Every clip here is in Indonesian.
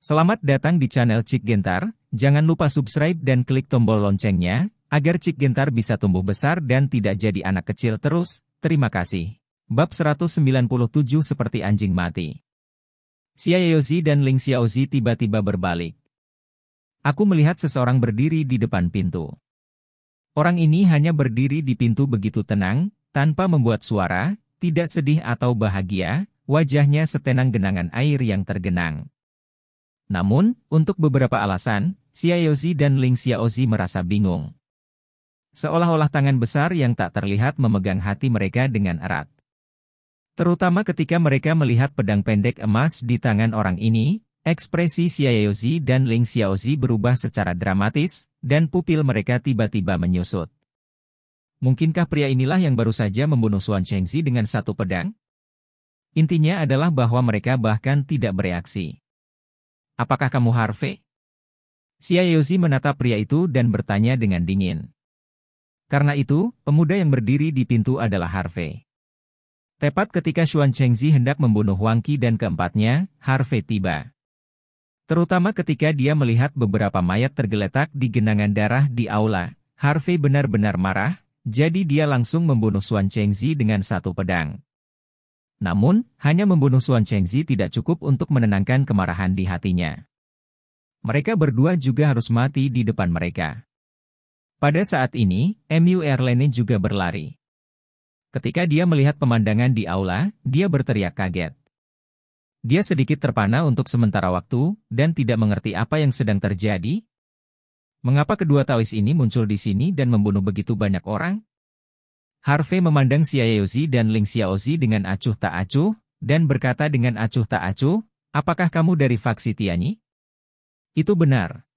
Selamat datang di channel Cik Gentar, jangan lupa subscribe dan klik tombol loncengnya, agar Cik Gentar bisa tumbuh besar dan tidak jadi anak kecil terus, terima kasih. Bab 197 Seperti Anjing Mati Xia Yeozi dan Ling Xiaozi tiba-tiba berbalik. Aku melihat seseorang berdiri di depan pintu. Orang ini hanya berdiri di pintu begitu tenang, tanpa membuat suara, tidak sedih atau bahagia, wajahnya setenang genangan air yang tergenang. Namun, untuk beberapa alasan, Xiaozi dan Ling Xiaozi merasa bingung. Seolah-olah tangan besar yang tak terlihat memegang hati mereka dengan erat. Terutama ketika mereka melihat pedang pendek emas di tangan orang ini, ekspresi Xiaozi dan Ling Xiaozi berubah secara dramatis, dan pupil mereka tiba-tiba menyusut. Mungkinkah pria inilah yang baru saja membunuh Suan Chengzi dengan satu pedang? Intinya adalah bahwa mereka bahkan tidak bereaksi. Apakah kamu Harvey? Sia Yosi menatap pria itu dan bertanya dengan dingin. Karena itu, pemuda yang berdiri di pintu adalah Harvey. Tepat ketika Xuan Chengzi hendak membunuh Wang Qi dan keempatnya, Harvey tiba. Terutama ketika dia melihat beberapa mayat tergeletak di genangan darah di aula, Harvey benar-benar marah, jadi dia langsung membunuh Xuan Chengzi dengan satu pedang. Namun, hanya membunuh Xuan Chengzi tidak cukup untuk menenangkan kemarahan di hatinya. Mereka berdua juga harus mati di depan mereka. Pada saat ini, MU Airline juga berlari. Ketika dia melihat pemandangan di aula, dia berteriak kaget. Dia sedikit terpana untuk sementara waktu, dan tidak mengerti apa yang sedang terjadi. Mengapa kedua Taois ini muncul di sini dan membunuh begitu banyak orang? Harvey memandang Xiaozi dan Ling Xiaozi dengan acuh tak acuh, dan berkata dengan acuh tak acuh, apakah kamu dari faksi Tianyi? Itu benar.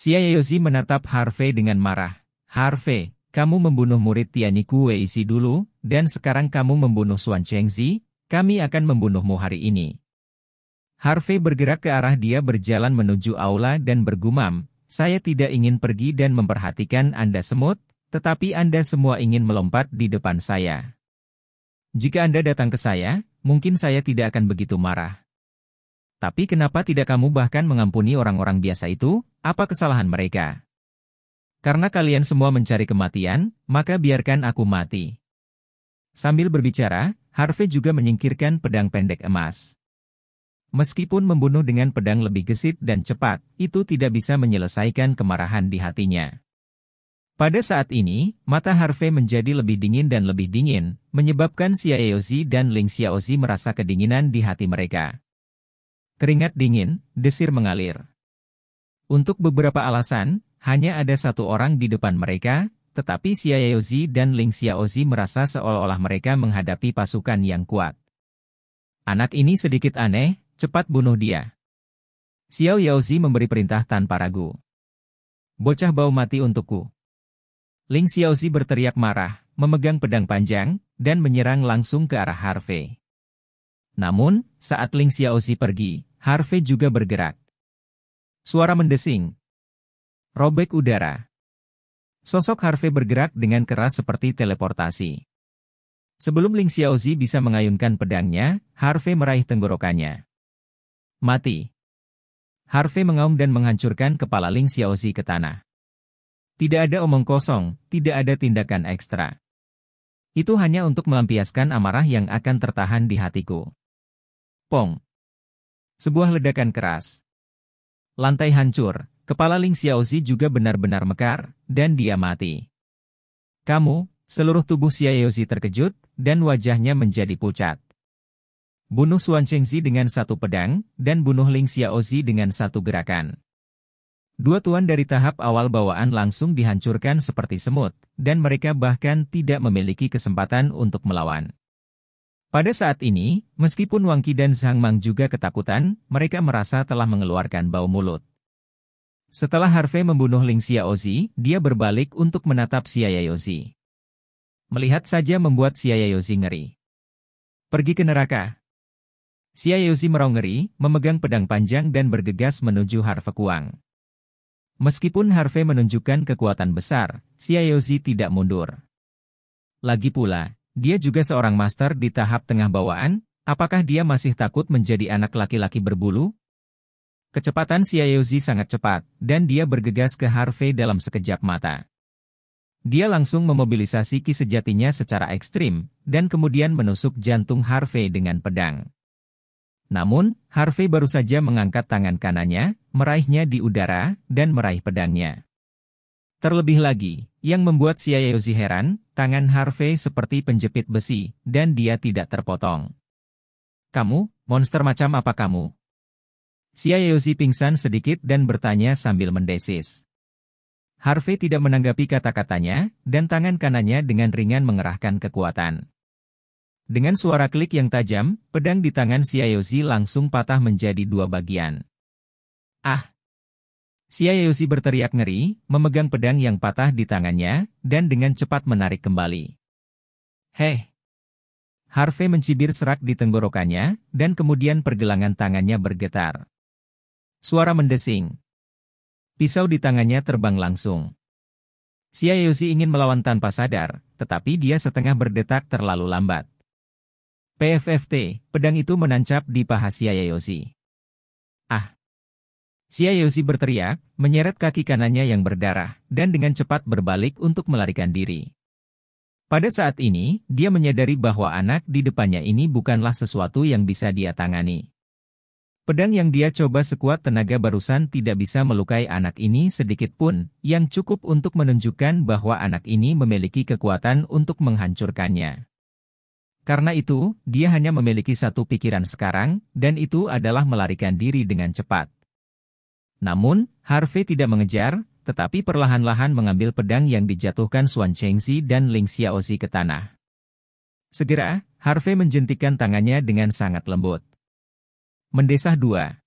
Xiaozi menatap Harvey dengan marah. Harvey, kamu membunuh murid Tianyi Kue Isi dulu, dan sekarang kamu membunuh Xuan Chengzi, kami akan membunuhmu hari ini. Harvey bergerak ke arah dia berjalan menuju aula dan bergumam, saya tidak ingin pergi dan memperhatikan Anda semut, tetapi Anda semua ingin melompat di depan saya. Jika Anda datang ke saya, mungkin saya tidak akan begitu marah. Tapi kenapa tidak kamu bahkan mengampuni orang-orang biasa itu? Apa kesalahan mereka? Karena kalian semua mencari kematian, maka biarkan aku mati. Sambil berbicara, Harvey juga menyingkirkan pedang pendek emas. Meskipun membunuh dengan pedang lebih gesit dan cepat, itu tidak bisa menyelesaikan kemarahan di hatinya. Pada saat ini, mata Harvey menjadi lebih dingin dan lebih dingin, menyebabkan Xiaozi dan Ling Xiaozi merasa kedinginan di hati mereka. Keringat dingin, desir mengalir. Untuk beberapa alasan, hanya ada satu orang di depan mereka, tetapi Xiaozi dan Ling Xiaozi merasa seolah-olah mereka menghadapi pasukan yang kuat. Anak ini sedikit aneh, cepat bunuh dia. Xiao Yaozi memberi perintah tanpa ragu. Bocah bau mati untukku. Ling Xiaozi berteriak marah, memegang pedang panjang, dan menyerang langsung ke arah Harvey. Namun, saat Ling Xiaozi pergi, Harvey juga bergerak. Suara mendesing. Robek udara. Sosok Harvey bergerak dengan keras seperti teleportasi. Sebelum Ling Xiaozi bisa mengayunkan pedangnya, Harvey meraih tenggorokannya. Mati. Harvey mengaum dan menghancurkan kepala Ling Xiaozi ke tanah. Tidak ada omong kosong, tidak ada tindakan ekstra. Itu hanya untuk melampiaskan amarah yang akan tertahan di hatiku. Pong. Sebuah ledakan keras. Lantai hancur, kepala Ling Xiaozi juga benar-benar mekar, dan dia mati. Kamu, seluruh tubuh Xiaozi terkejut, dan wajahnya menjadi pucat. Bunuh Xuan Chengzi dengan satu pedang, dan bunuh Ling Xiaozi dengan satu gerakan. Dua tuan dari tahap awal bawaan langsung dihancurkan seperti semut, dan mereka bahkan tidak memiliki kesempatan untuk melawan. Pada saat ini, meskipun Wang Qi dan Zhang Mang juga ketakutan, mereka merasa telah mengeluarkan bau mulut. Setelah Harvey membunuh Ling Xiaozi, dia berbalik untuk menatap Xiaoyozi. Melihat saja membuat Xiaoyozi ngeri. Pergi ke neraka. Xiaoyozi meraung ngeri, memegang pedang panjang dan bergegas menuju Harvey Kuang. Meskipun Harvey menunjukkan kekuatan besar, Xiaozi tidak mundur. Lagi pula, dia juga seorang master di tahap tengah bawaan, apakah dia masih takut menjadi anak laki-laki berbulu? Kecepatan Xiaozi sangat cepat, dan dia bergegas ke Harvey dalam sekejap mata. Dia langsung memobilisasi ki sejatinya secara ekstrim, dan kemudian menusuk jantung Harvey dengan pedang. Namun, Harvey baru saja mengangkat tangan kanannya, meraihnya di udara, dan meraih pedangnya. Terlebih lagi, yang membuat Shiayoshi heran, tangan Harvey seperti penjepit besi, dan dia tidak terpotong. Kamu, monster macam apa kamu? Shiayoshi pingsan sedikit dan bertanya sambil mendesis. Harvey tidak menanggapi kata-katanya, dan tangan kanannya dengan ringan mengerahkan kekuatan. Dengan suara klik yang tajam, pedang di tangan Xiaozi langsung patah menjadi dua bagian. Ah! Xiaozi berteriak ngeri, memegang pedang yang patah di tangannya, dan dengan cepat menarik kembali. Heh! Harvey mencibir serak di tenggorokannya, dan kemudian pergelangan tangannya bergetar. Suara mendesing. Pisau di tangannya terbang langsung. Xiaozi ingin melawan tanpa sadar, tetapi dia setengah berdetak terlalu lambat. PFFT, pedang itu menancap di paha Shiayoshi. Ah! Shiayoshi berteriak, menyeret kaki kanannya yang berdarah, dan dengan cepat berbalik untuk melarikan diri. Pada saat ini, dia menyadari bahwa anak di depannya ini bukanlah sesuatu yang bisa dia tangani. Pedang yang dia coba sekuat tenaga barusan tidak bisa melukai anak ini sedikit pun, yang cukup untuk menunjukkan bahwa anak ini memiliki kekuatan untuk menghancurkannya. Karena itu, dia hanya memiliki satu pikiran sekarang, dan itu adalah melarikan diri dengan cepat. Namun, Harvey tidak mengejar, tetapi perlahan-lahan mengambil pedang yang dijatuhkan Swan Chengzi dan Ling Xiaozi ke tanah. Segera, Harvey menjentikan tangannya dengan sangat lembut. Mendesah dua.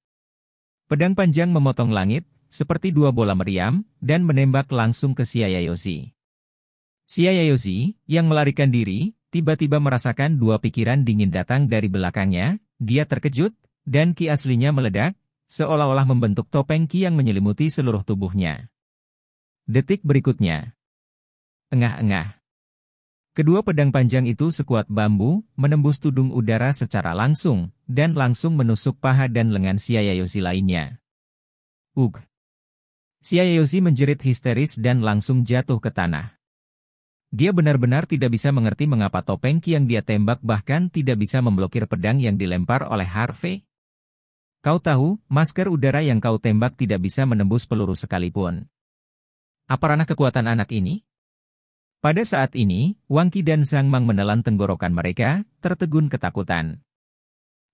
Pedang panjang memotong langit, seperti dua bola meriam, dan menembak langsung ke Xia Xiaozi, yang melarikan diri, tiba-tiba merasakan dua pikiran dingin datang dari belakangnya, dia terkejut, dan ki aslinya meledak, seolah-olah membentuk topeng ki yang menyelimuti seluruh tubuhnya. Detik berikutnya. Engah-engah. Kedua pedang panjang itu sekuat bambu, menembus tudung udara secara langsung, dan langsung menusuk paha dan lengan Siayayosi lainnya. Ugh. Siayayosi menjerit histeris dan langsung jatuh ke tanah. Dia benar-benar tidak bisa mengerti mengapa topeng yang dia tembak bahkan tidak bisa memblokir pedang yang dilempar oleh Harvey. Kau tahu, masker udara yang kau tembak tidak bisa menembus peluru sekalipun. Apa ranah kekuatan anak ini? Pada saat ini, Wangki dan Sang Mang menelan tenggorokan mereka, tertegun ketakutan.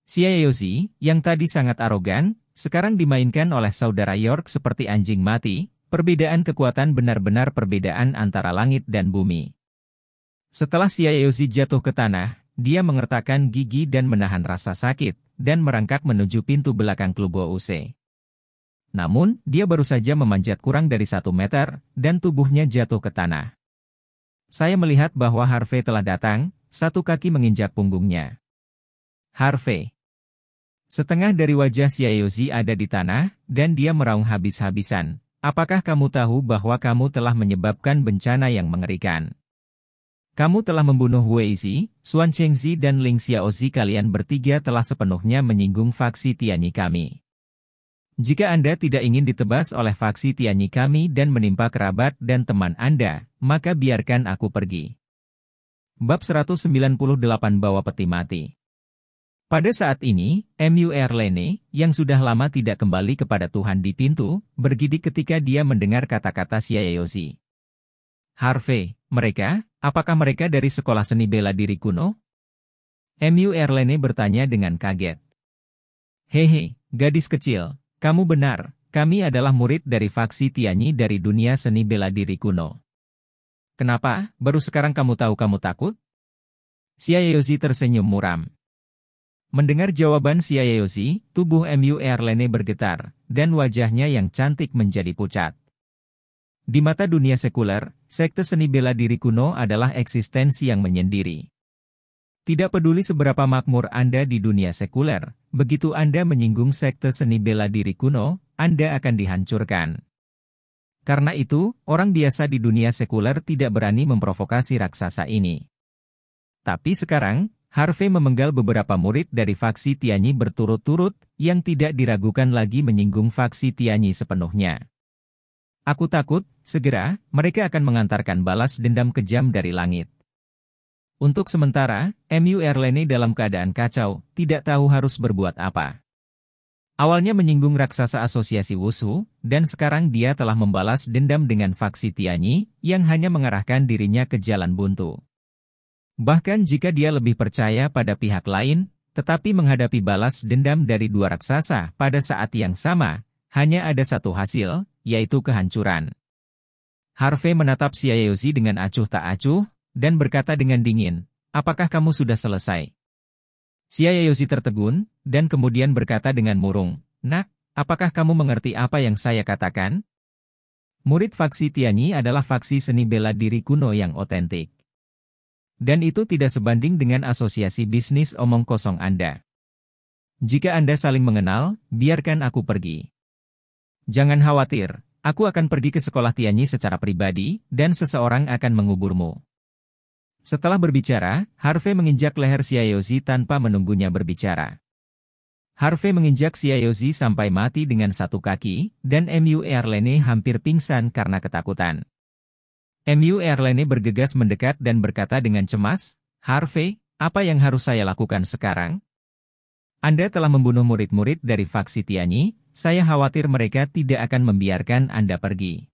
Xia Yeozi, yang tadi sangat arogan, sekarang dimainkan oleh saudara York seperti anjing mati, Perbedaan kekuatan benar-benar perbedaan antara langit dan bumi. Setelah Yosi jatuh ke tanah, dia mengertakkan gigi dan menahan rasa sakit, dan merangkak menuju pintu belakang klub OUC. Namun, dia baru saja memanjat kurang dari satu meter, dan tubuhnya jatuh ke tanah. Saya melihat bahwa Harvey telah datang, satu kaki menginjak punggungnya. Harvey. Setengah dari wajah Siayozi ada di tanah, dan dia meraung habis-habisan, Apakah kamu tahu bahwa kamu telah menyebabkan bencana yang mengerikan? Kamu telah membunuh Wei Zi, Xuan Chengzi dan Ling Xiaozi kalian bertiga telah sepenuhnya menyinggung faksi Tianyi kami. Jika Anda tidak ingin ditebas oleh faksi Tianyi kami dan menimpa kerabat dan teman Anda, maka biarkan aku pergi. Bab 198 Bawa Peti Mati pada saat ini, MU Erlene, yang sudah lama tidak kembali kepada Tuhan di pintu, bergidik ketika dia mendengar kata-kata Yosi. Harvey, mereka, apakah mereka dari sekolah seni bela diri kuno? MU Erlene bertanya dengan kaget. Hehe, gadis kecil, kamu benar, kami adalah murid dari faksi Tianyi dari dunia seni bela diri kuno. Kenapa, baru sekarang kamu tahu kamu takut? Yosi tersenyum muram. Mendengar jawaban Ayayoshi, tubuh MU Erlene bergetar, dan wajahnya yang cantik menjadi pucat. Di mata dunia sekuler, sekte seni bela diri kuno adalah eksistensi yang menyendiri. Tidak peduli seberapa makmur Anda di dunia sekuler, begitu Anda menyinggung sekte seni bela diri kuno, Anda akan dihancurkan. Karena itu, orang biasa di dunia sekuler tidak berani memprovokasi raksasa ini. Tapi sekarang, Harvey memenggal beberapa murid dari faksi Tianyi berturut-turut, yang tidak diragukan lagi menyinggung faksi Tianyi sepenuhnya. Aku takut, segera, mereka akan mengantarkan balas dendam kejam dari langit. Untuk sementara, MU Erlene dalam keadaan kacau, tidak tahu harus berbuat apa. Awalnya menyinggung raksasa asosiasi Wusu, dan sekarang dia telah membalas dendam dengan faksi Tianyi, yang hanya mengarahkan dirinya ke jalan buntu. Bahkan jika dia lebih percaya pada pihak lain, tetapi menghadapi balas dendam dari dua raksasa pada saat yang sama, hanya ada satu hasil, yaitu kehancuran. Harvey menatap Yosi dengan acuh tak acuh, dan berkata dengan dingin, apakah kamu sudah selesai? Yosi tertegun, dan kemudian berkata dengan murung, nak, apakah kamu mengerti apa yang saya katakan? Murid faksi Tianyi adalah faksi seni bela diri kuno yang otentik. Dan itu tidak sebanding dengan asosiasi bisnis omong kosong Anda. Jika Anda saling mengenal, biarkan aku pergi. Jangan khawatir, aku akan pergi ke sekolah Tianyi secara pribadi, dan seseorang akan menguburmu. Setelah berbicara, Harvey menginjak leher Xiaozi tanpa menunggunya berbicara. Harvey menginjak Xiaozi sampai mati dengan satu kaki, dan MU Erlene hampir pingsan karena ketakutan. MU Airline bergegas mendekat dan berkata dengan cemas, Harvey, apa yang harus saya lakukan sekarang? Anda telah membunuh murid-murid dari faksi Tianyi, saya khawatir mereka tidak akan membiarkan Anda pergi.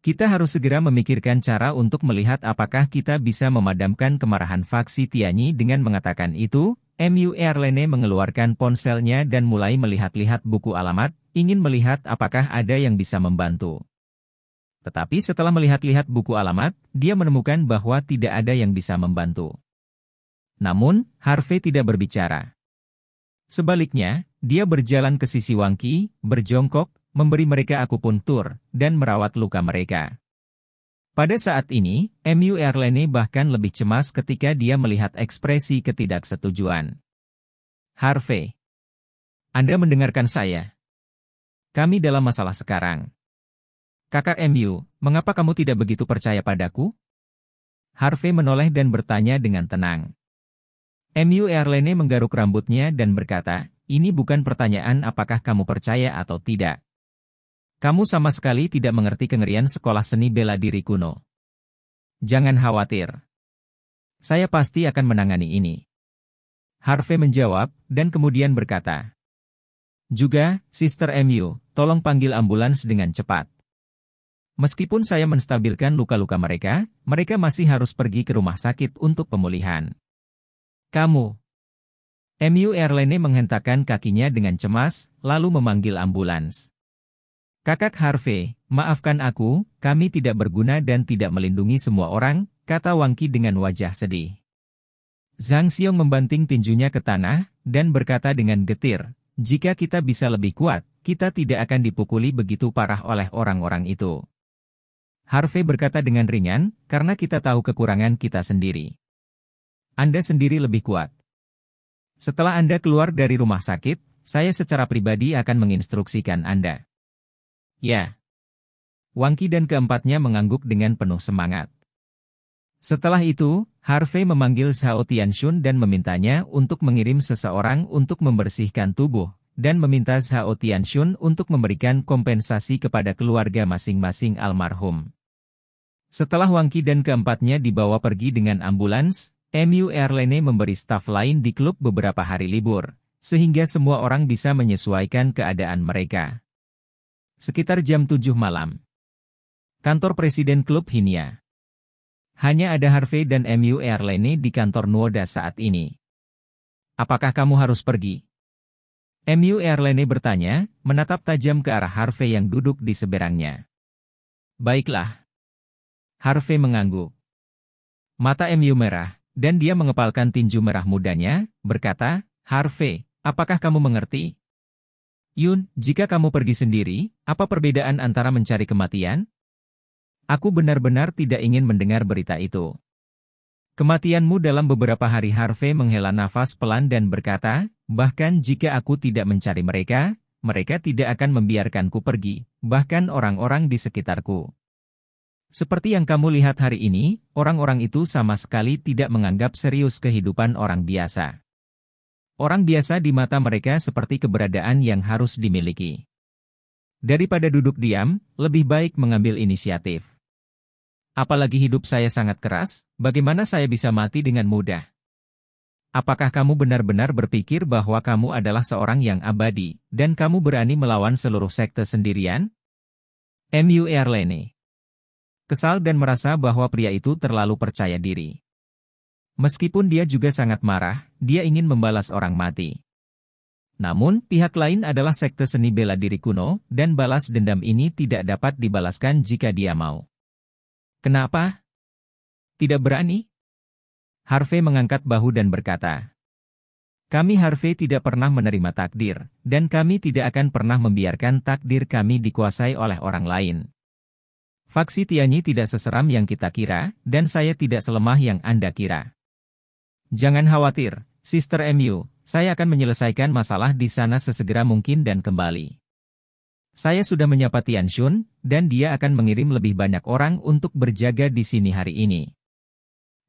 Kita harus segera memikirkan cara untuk melihat apakah kita bisa memadamkan kemarahan faksi Tianyi dengan mengatakan itu, MU Airline mengeluarkan ponselnya dan mulai melihat-lihat buku alamat, ingin melihat apakah ada yang bisa membantu. Tetapi setelah melihat-lihat buku alamat, dia menemukan bahwa tidak ada yang bisa membantu. Namun, Harvey tidak berbicara. Sebaliknya, dia berjalan ke sisi Wangki, berjongkok, memberi mereka akupuntur, dan merawat luka mereka. Pada saat ini, MU Erlene bahkan lebih cemas ketika dia melihat ekspresi ketidaksetujuan. Harvey, Anda mendengarkan saya. Kami dalam masalah sekarang. Kakak MU, mengapa kamu tidak begitu percaya padaku? Harvey menoleh dan bertanya dengan tenang. MU Erlene menggaruk rambutnya dan berkata, ini bukan pertanyaan apakah kamu percaya atau tidak. Kamu sama sekali tidak mengerti kengerian sekolah seni bela diri kuno. Jangan khawatir. Saya pasti akan menangani ini. Harvey menjawab, dan kemudian berkata, Juga, Sister MU, tolong panggil ambulans dengan cepat. Meskipun saya menstabilkan luka-luka mereka, mereka masih harus pergi ke rumah sakit untuk pemulihan. Kamu. MU Erlene menghentakkan kakinya dengan cemas, lalu memanggil ambulans. Kakak Harvey, maafkan aku, kami tidak berguna dan tidak melindungi semua orang, kata Wangki dengan wajah sedih. Zhang Xiong membanting tinjunya ke tanah, dan berkata dengan getir, jika kita bisa lebih kuat, kita tidak akan dipukuli begitu parah oleh orang-orang itu. Harvey berkata dengan ringan, karena kita tahu kekurangan kita sendiri. Anda sendiri lebih kuat. Setelah Anda keluar dari rumah sakit, saya secara pribadi akan menginstruksikan Anda. Ya. Wangki dan keempatnya mengangguk dengan penuh semangat. Setelah itu, Harvey memanggil Zhao Tianxun dan memintanya untuk mengirim seseorang untuk membersihkan tubuh, dan meminta Zhao Tianxun untuk memberikan kompensasi kepada keluarga masing-masing almarhum. Setelah Wangki dan keempatnya dibawa pergi dengan ambulans, MU Erlene memberi staf lain di klub beberapa hari libur, sehingga semua orang bisa menyesuaikan keadaan mereka. Sekitar jam 7 malam. Kantor Presiden Klub Hinia. Hanya ada Harvey dan MU Erlene di kantor Nuoda saat ini. Apakah kamu harus pergi? MU Erlene bertanya, menatap tajam ke arah Harvey yang duduk di seberangnya. Baiklah. Harvey mengangguk. Mata MU merah, dan dia mengepalkan tinju merah mudanya, berkata, Harvey, apakah kamu mengerti? Yun, jika kamu pergi sendiri, apa perbedaan antara mencari kematian? Aku benar-benar tidak ingin mendengar berita itu. Kematianmu dalam beberapa hari Harvey menghela nafas pelan dan berkata, bahkan jika aku tidak mencari mereka, mereka tidak akan membiarkanku pergi, bahkan orang-orang di sekitarku. Seperti yang kamu lihat hari ini, orang-orang itu sama sekali tidak menganggap serius kehidupan orang biasa. Orang biasa di mata mereka seperti keberadaan yang harus dimiliki. Daripada duduk diam, lebih baik mengambil inisiatif. Apalagi hidup saya sangat keras, bagaimana saya bisa mati dengan mudah? Apakah kamu benar-benar berpikir bahwa kamu adalah seorang yang abadi, dan kamu berani melawan seluruh sekte sendirian? M.U. Erlene kesal dan merasa bahwa pria itu terlalu percaya diri. Meskipun dia juga sangat marah, dia ingin membalas orang mati. Namun, pihak lain adalah sekte seni bela diri kuno, dan balas dendam ini tidak dapat dibalaskan jika dia mau. Kenapa? Tidak berani? Harvey mengangkat bahu dan berkata, Kami Harvey tidak pernah menerima takdir, dan kami tidak akan pernah membiarkan takdir kami dikuasai oleh orang lain. Faksi Tianyi tidak seseram yang kita kira, dan saya tidak selemah yang Anda kira. Jangan khawatir, Sister MU, saya akan menyelesaikan masalah di sana sesegera mungkin dan kembali. Saya sudah menyapa Tian Shun, dan dia akan mengirim lebih banyak orang untuk berjaga di sini hari ini.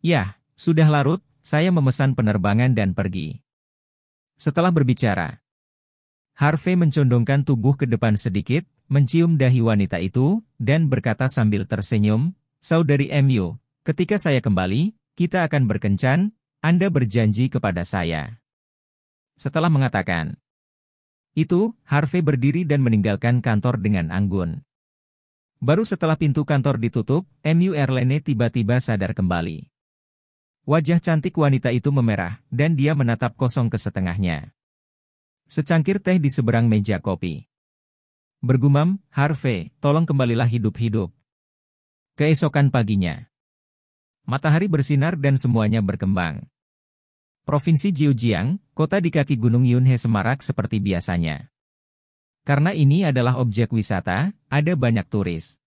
Yah, sudah larut, saya memesan penerbangan dan pergi. Setelah berbicara, Harvey mencondongkan tubuh ke depan sedikit, mencium dahi wanita itu, dan berkata sambil tersenyum, Saudari MU, ketika saya kembali, kita akan berkencan, Anda berjanji kepada saya. Setelah mengatakan, itu, Harvey berdiri dan meninggalkan kantor dengan anggun. Baru setelah pintu kantor ditutup, MU Erlene tiba-tiba sadar kembali. Wajah cantik wanita itu memerah, dan dia menatap kosong ke setengahnya. Secangkir teh di seberang meja kopi. Bergumam, Harvey, tolong kembalilah hidup-hidup. Keesokan paginya. Matahari bersinar dan semuanya berkembang. Provinsi Jiujiang, kota di kaki Gunung Yunhe semarak seperti biasanya. Karena ini adalah objek wisata, ada banyak turis.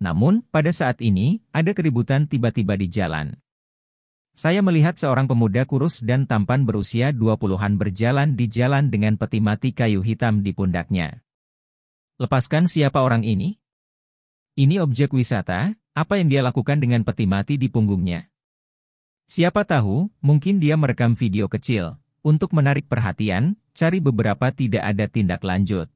Namun, pada saat ini, ada keributan tiba-tiba di jalan. Saya melihat seorang pemuda kurus dan tampan berusia 20-an berjalan di jalan dengan peti mati kayu hitam di pundaknya. Lepaskan siapa orang ini? Ini objek wisata, apa yang dia lakukan dengan peti mati di punggungnya? Siapa tahu, mungkin dia merekam video kecil, untuk menarik perhatian, cari beberapa tidak ada tindak lanjut.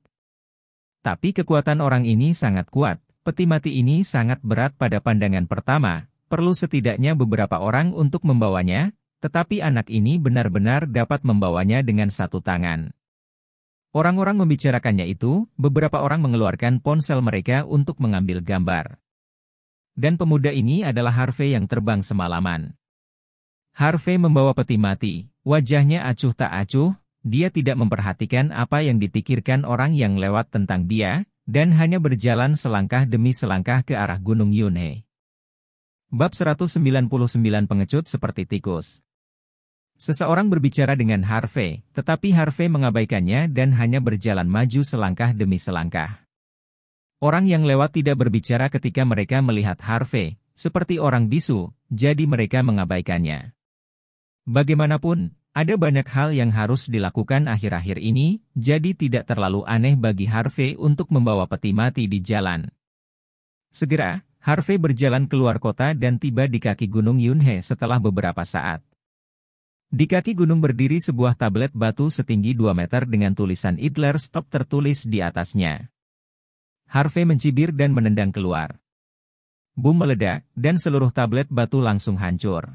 Tapi kekuatan orang ini sangat kuat, peti mati ini sangat berat pada pandangan pertama, perlu setidaknya beberapa orang untuk membawanya, tetapi anak ini benar-benar dapat membawanya dengan satu tangan. Orang-orang membicarakannya itu, beberapa orang mengeluarkan ponsel mereka untuk mengambil gambar. Dan pemuda ini adalah Harvey yang terbang semalaman. Harvey membawa peti mati, wajahnya acuh tak acuh, dia tidak memperhatikan apa yang dipikirkan orang yang lewat tentang dia, dan hanya berjalan selangkah demi selangkah ke arah Gunung Yunhe. Bab 199 Pengecut Seperti Tikus Seseorang berbicara dengan Harvey, tetapi Harvey mengabaikannya dan hanya berjalan maju selangkah demi selangkah. Orang yang lewat tidak berbicara ketika mereka melihat Harvey, seperti orang bisu, jadi mereka mengabaikannya. Bagaimanapun, ada banyak hal yang harus dilakukan akhir-akhir ini, jadi tidak terlalu aneh bagi Harvey untuk membawa peti mati di jalan. Segera, Harvey berjalan keluar kota dan tiba di kaki Gunung Yunhe setelah beberapa saat. Di kaki gunung berdiri sebuah tablet batu setinggi 2 meter dengan tulisan Hitler Stop tertulis di atasnya. Harvey mencibir dan menendang keluar. Boom meledak, dan seluruh tablet batu langsung hancur.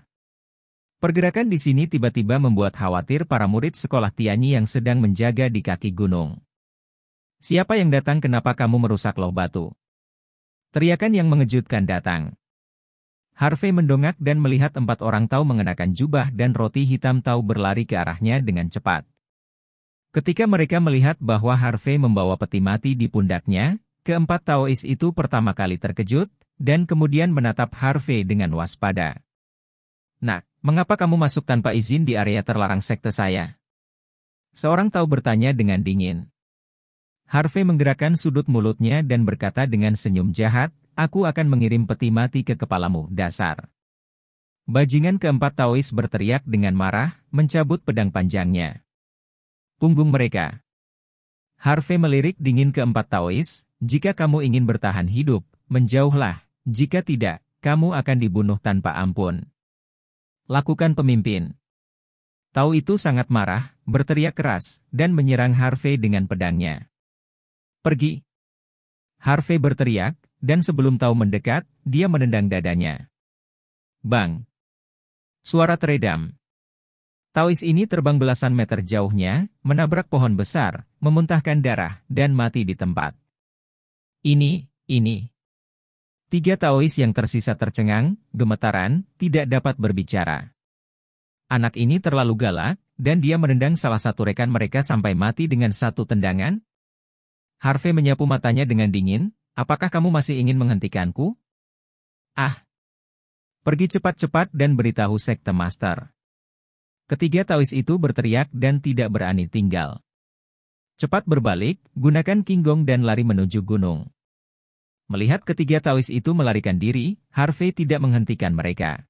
Pergerakan di sini tiba-tiba membuat khawatir para murid sekolah Tianyi yang sedang menjaga di kaki gunung. Siapa yang datang kenapa kamu merusak loh batu? Teriakan yang mengejutkan datang. Harvey mendongak dan melihat empat orang tahu mengenakan jubah dan roti hitam tahu berlari ke arahnya dengan cepat. Ketika mereka melihat bahwa Harvey membawa peti mati di pundaknya, keempat Taois itu pertama kali terkejut, dan kemudian menatap Harvey dengan waspada. Nak, mengapa kamu masuk tanpa izin di area terlarang sekte saya? Seorang tahu bertanya dengan dingin. Harvey menggerakkan sudut mulutnya dan berkata dengan senyum jahat, aku akan mengirim peti mati ke kepalamu, dasar. Bajingan keempat Taois berteriak dengan marah, mencabut pedang panjangnya. Punggung mereka. Harvey melirik dingin keempat Taois, jika kamu ingin bertahan hidup, menjauhlah, jika tidak, kamu akan dibunuh tanpa ampun. Lakukan pemimpin. Tau itu sangat marah, berteriak keras, dan menyerang Harvey dengan pedangnya. Pergi. Harvey berteriak, dan sebelum tahu mendekat, dia menendang dadanya. Bang! Suara teredam. Taois ini terbang belasan meter jauhnya, menabrak pohon besar, memuntahkan darah, dan mati di tempat. Ini, ini. Tiga Taois yang tersisa tercengang, gemetaran, tidak dapat berbicara. Anak ini terlalu galak, dan dia menendang salah satu rekan mereka sampai mati dengan satu tendangan. Harvey menyapu matanya dengan dingin, Apakah kamu masih ingin menghentikanku? Ah! Pergi cepat-cepat dan beritahu Sekte Master. Ketiga Taois itu berteriak dan tidak berani tinggal. Cepat berbalik, gunakan kinggong dan lari menuju gunung. Melihat ketiga Taois itu melarikan diri, Harvey tidak menghentikan mereka.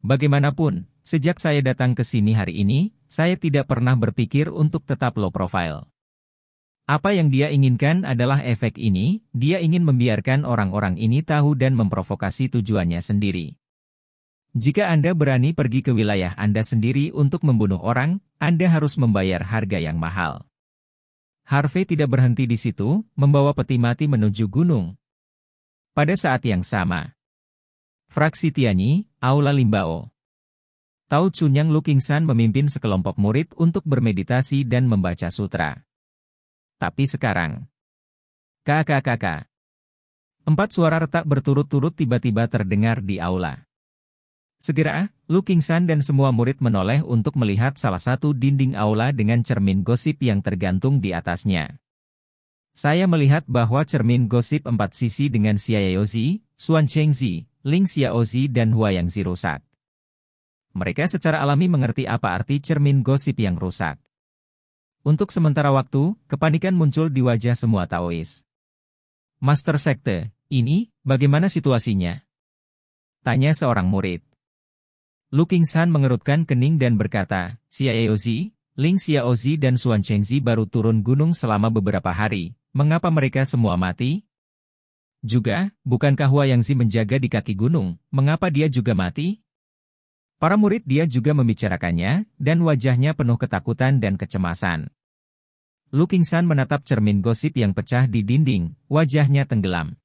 Bagaimanapun, sejak saya datang ke sini hari ini, saya tidak pernah berpikir untuk tetap low profile. Apa yang dia inginkan adalah efek ini, dia ingin membiarkan orang-orang ini tahu dan memprovokasi tujuannya sendiri. Jika Anda berani pergi ke wilayah Anda sendiri untuk membunuh orang, Anda harus membayar harga yang mahal. Harvey tidak berhenti di situ, membawa peti mati menuju gunung. Pada saat yang sama, fraksi Tianyi, Aula Limbao. Tao Chunyang Lukingsan memimpin sekelompok murid untuk bermeditasi dan membaca sutra. Tapi sekarang. Kakak-kakak. Empat suara retak berturut-turut tiba-tiba terdengar di aula. Segera, Lu Kingsan dan semua murid menoleh untuk melihat salah satu dinding aula dengan cermin gosip yang tergantung di atasnya. Saya melihat bahwa cermin gosip empat sisi dengan Xiaozi, Xuan Chengzi, Ling Xiaozi dan Huayangzi rusak. Mereka secara alami mengerti apa arti cermin gosip yang rusak. Untuk sementara waktu, kepanikan muncul di wajah semua Taois. Master Sekte, ini, bagaimana situasinya? Tanya seorang murid. Lu San mengerutkan kening dan berkata, Xiaozi, Ling Xiaozi dan Xuan Chengzi baru turun gunung selama beberapa hari, mengapa mereka semua mati? Juga, bukankah Hua Yangzi menjaga di kaki gunung, mengapa dia juga mati? Para murid dia juga membicarakannya, dan wajahnya penuh ketakutan dan kecemasan. Lu Kingsan menatap cermin gosip yang pecah di dinding, wajahnya tenggelam.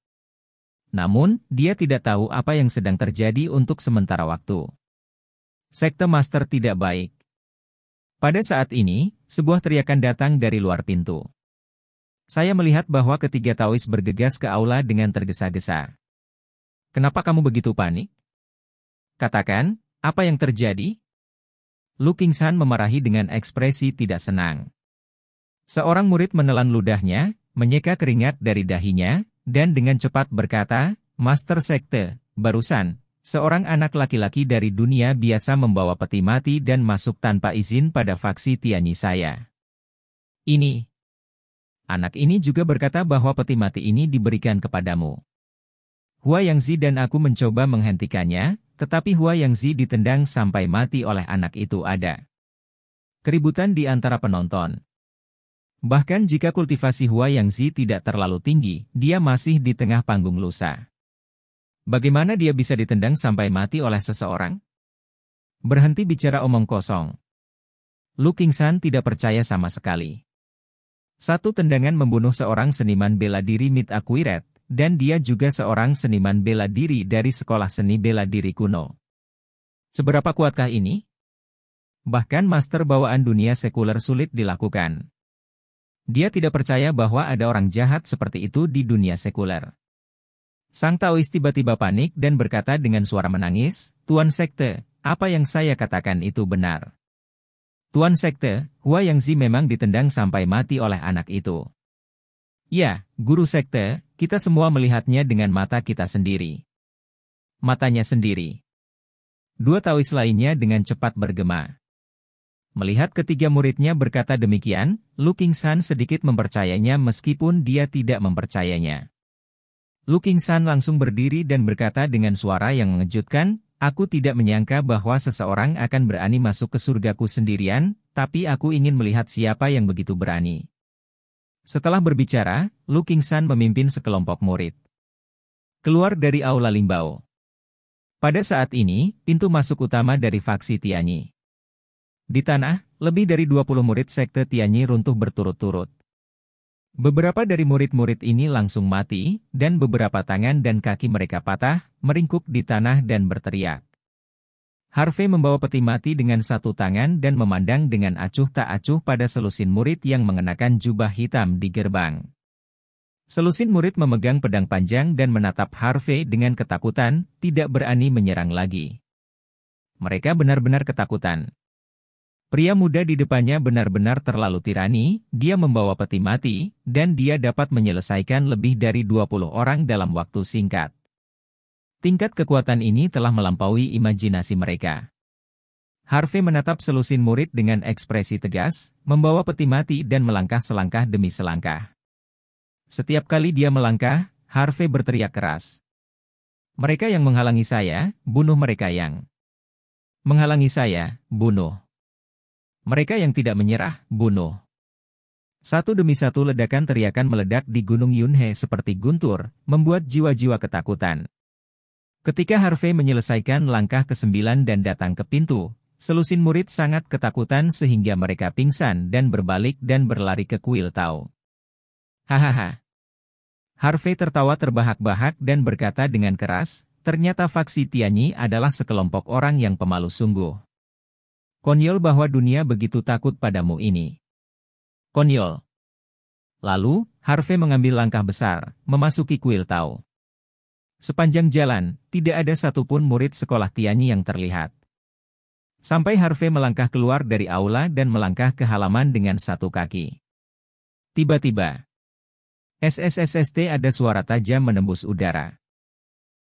Namun, dia tidak tahu apa yang sedang terjadi untuk sementara waktu. Sekte Master tidak baik. Pada saat ini, sebuah teriakan datang dari luar pintu. Saya melihat bahwa ketiga Taois bergegas ke aula dengan tergesa-gesa. Kenapa kamu begitu panik? Katakan, apa yang terjadi? Lu San memarahi dengan ekspresi tidak senang. Seorang murid menelan ludahnya, menyeka keringat dari dahinya, dan dengan cepat berkata, Master Sekte, barusan, seorang anak laki-laki dari dunia biasa membawa peti mati dan masuk tanpa izin pada faksi Tianyi saya. Ini. Anak ini juga berkata bahwa peti mati ini diberikan kepadamu. Hua Yangzi dan aku mencoba menghentikannya, tetapi Hua Yangzi ditendang sampai mati oleh anak itu ada. Keributan di antara penonton. Bahkan jika kultivasi Hua Yangzi tidak terlalu tinggi, dia masih di tengah panggung lusa. Bagaimana dia bisa ditendang sampai mati oleh seseorang? Berhenti bicara omong kosong. Lu San tidak percaya sama sekali. Satu tendangan membunuh seorang seniman bela diri Mit Akuiret, dan dia juga seorang seniman bela diri dari sekolah seni bela diri kuno. Seberapa kuatkah ini? Bahkan master bawaan dunia sekuler sulit dilakukan. Dia tidak percaya bahwa ada orang jahat seperti itu di dunia sekuler. Sang Taois tiba-tiba panik dan berkata dengan suara menangis, Tuan Sekte, apa yang saya katakan itu benar. Tuan Sekte, Hua Yangzi memang ditendang sampai mati oleh anak itu. Ya, guru sekte, kita semua melihatnya dengan mata kita sendiri. Matanya sendiri. Dua tawis lainnya dengan cepat bergema. Melihat ketiga muridnya berkata demikian, Lu San sedikit mempercayainya meskipun dia tidak mempercayainya. Lu San langsung berdiri dan berkata dengan suara yang mengejutkan, Aku tidak menyangka bahwa seseorang akan berani masuk ke surgaku sendirian, tapi aku ingin melihat siapa yang begitu berani. Setelah berbicara, Lu Qingsan memimpin sekelompok murid. Keluar dari Aula Limbao. Pada saat ini, pintu masuk utama dari faksi Tianyi. Di tanah, lebih dari 20 murid sekte Tianyi runtuh berturut-turut. Beberapa dari murid-murid ini langsung mati, dan beberapa tangan dan kaki mereka patah, meringkuk di tanah dan berteriak. Harvey membawa peti mati dengan satu tangan dan memandang dengan acuh tak acuh pada selusin murid yang mengenakan jubah hitam di gerbang. Selusin murid memegang pedang panjang dan menatap Harvey dengan ketakutan, tidak berani menyerang lagi. Mereka benar-benar ketakutan. Pria muda di depannya benar-benar terlalu tirani, dia membawa peti mati, dan dia dapat menyelesaikan lebih dari 20 orang dalam waktu singkat. Tingkat kekuatan ini telah melampaui imajinasi mereka. Harvey menatap selusin murid dengan ekspresi tegas, membawa peti mati dan melangkah selangkah demi selangkah. Setiap kali dia melangkah, Harvey berteriak keras. Mereka yang menghalangi saya, bunuh mereka yang menghalangi saya, bunuh. Mereka yang tidak menyerah, bunuh. Satu demi satu ledakan teriakan meledak di Gunung Yunhe seperti guntur, membuat jiwa-jiwa ketakutan. Ketika Harvey menyelesaikan langkah ke-9 dan datang ke pintu, selusin murid sangat ketakutan sehingga mereka pingsan dan berbalik dan berlari ke kuil tahu. Hahaha. Harvey tertawa terbahak-bahak dan berkata dengan keras, ternyata faksi Tianyi adalah sekelompok orang yang pemalu sungguh. Konyol bahwa dunia begitu takut padamu ini. Konyol. Lalu, Harvey mengambil langkah besar, memasuki kuil Tao. Sepanjang jalan, tidak ada satupun murid sekolah Tianyi yang terlihat. Sampai Harvey melangkah keluar dari aula dan melangkah ke halaman dengan satu kaki. Tiba-tiba, SSSST ada suara tajam menembus udara.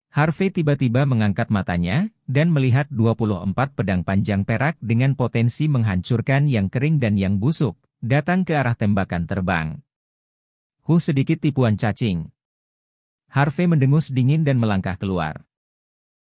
Harvey tiba-tiba mengangkat matanya dan melihat 24 pedang panjang perak dengan potensi menghancurkan yang kering dan yang busuk, datang ke arah tembakan terbang. Hu sedikit tipuan cacing, Harvey mendengus dingin dan melangkah keluar.